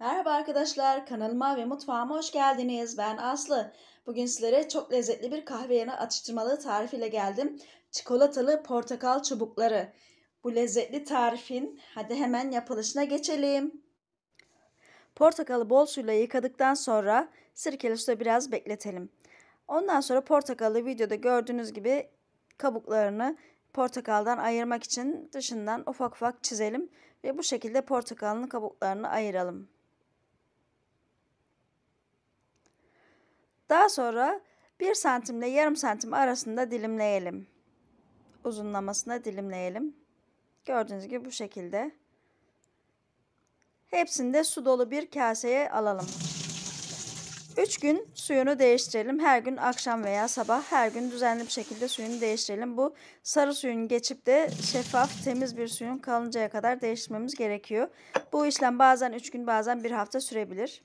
Merhaba arkadaşlar, kanalıma ve mutfağıma hoş geldiniz. Ben Aslı. Bugün sizlere çok lezzetli bir kahve yanı atıştırmalı tarifiyle geldim. Çikolatalı portakal çubukları. Bu lezzetli tarifin hadi hemen yapılışına geçelim. Portakalı bol suyla yıkadıktan sonra sirkeli suda biraz bekletelim. Ondan sonra portakalı videoda gördüğünüz gibi kabuklarını portakaldan ayırmak için dışından ufak ufak çizelim ve bu şekilde portakalın kabuklarını ayıralım. Daha sonra 1 santim ile yarım santim arasında dilimleyelim. Uzunlamasına dilimleyelim. Gördüğünüz gibi bu şekilde. Hepsini de su dolu bir kaseye alalım. 3 gün suyunu değiştirelim. Her gün akşam veya sabah her gün düzenli bir şekilde suyunu değiştirelim. Bu sarı suyun geçip de şeffaf temiz bir suyun kalıncaya kadar değiştirmemiz gerekiyor. Bu işlem bazen 3 gün bazen 1 hafta sürebilir.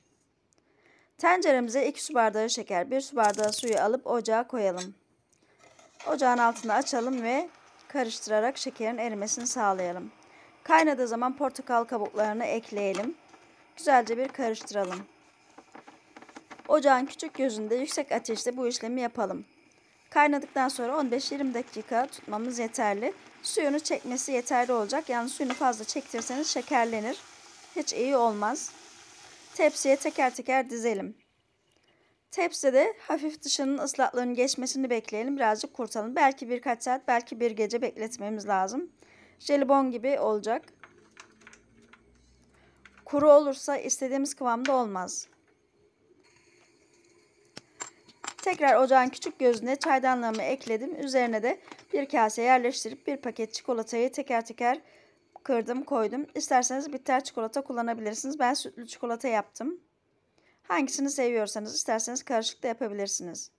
Tenceremize 2 su bardağı şeker, 1 su bardağı suyu alıp ocağa koyalım. Ocağın altını açalım ve karıştırarak şekerin erimesini sağlayalım. Kaynadığı zaman portakal kabuklarını ekleyelim. Güzelce bir karıştıralım. Ocağın küçük gözünde yüksek ateşte bu işlemi yapalım. Kaynadıktan sonra 15-20 dakika tutmamız yeterli. Suyunu çekmesi yeterli olacak. Yani suyunu fazla çektirseniz şekerlenir. Hiç iyi olmaz tepsiye teker teker dizelim. Tepside hafif dışının ıslaklarının geçmesini bekleyelim. Birazcık kurtalım. Belki birkaç saat, belki bir gece bekletmemiz lazım. Jelibon gibi olacak. Kuru olursa istediğimiz kıvamda olmaz. Tekrar ocağın küçük gözüne çaydanlığımı ekledim. Üzerine de bir kase yerleştirip bir paket çikolatayı teker teker kırdım koydum. İsterseniz bitter çikolata kullanabilirsiniz. Ben sütlü çikolata yaptım. Hangisini seviyorsanız isterseniz karışık da yapabilirsiniz.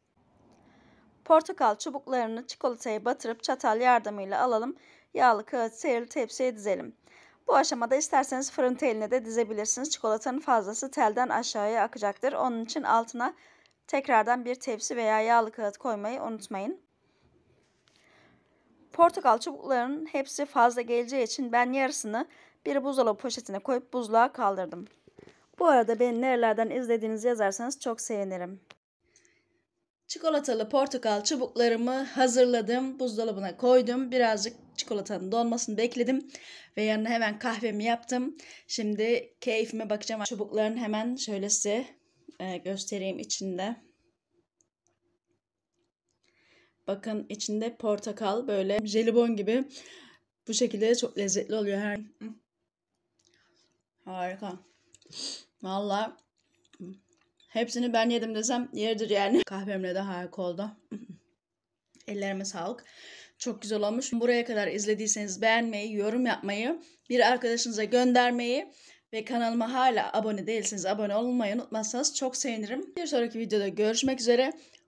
Portakal çubuklarını çikolataya batırıp çatal yardımıyla alalım. Yağlı kağıt serili tepsiye dizelim. Bu aşamada isterseniz fırın teline de dizebilirsiniz. Çikolatanın fazlası telden aşağıya akacaktır. Onun için altına tekrardan bir tepsi veya yağlı kağıt koymayı unutmayın. Portakal çubuklarının hepsi fazla geleceği için ben yarısını bir buzdolabı poşetine koyup buzluğa kaldırdım. Bu arada beni nerelerden izlediğinizi yazarsanız çok sevinirim. Çikolatalı portakal çubuklarımı hazırladım. Buzdolabına koydum. Birazcık çikolatanın donmasını bekledim. Ve yanına hemen kahvemi yaptım. Şimdi keyfime bakacağım. Çubukların hemen şöyle size e, göstereyim içinde. Bakın içinde portakal böyle jelibon gibi. Bu şekilde çok lezzetli oluyor her. Harika. Valla hepsini ben yedim desem yeridir yani. Kahvemle de harika oldu. Ellerime sağlık. Çok güzel olmuş. Buraya kadar izlediyseniz beğenmeyi, yorum yapmayı, bir arkadaşınıza göndermeyi ve kanalıma hala abone değilseniz abone olmayı unutmazsanız çok sevinirim. Bir sonraki videoda görüşmek üzere.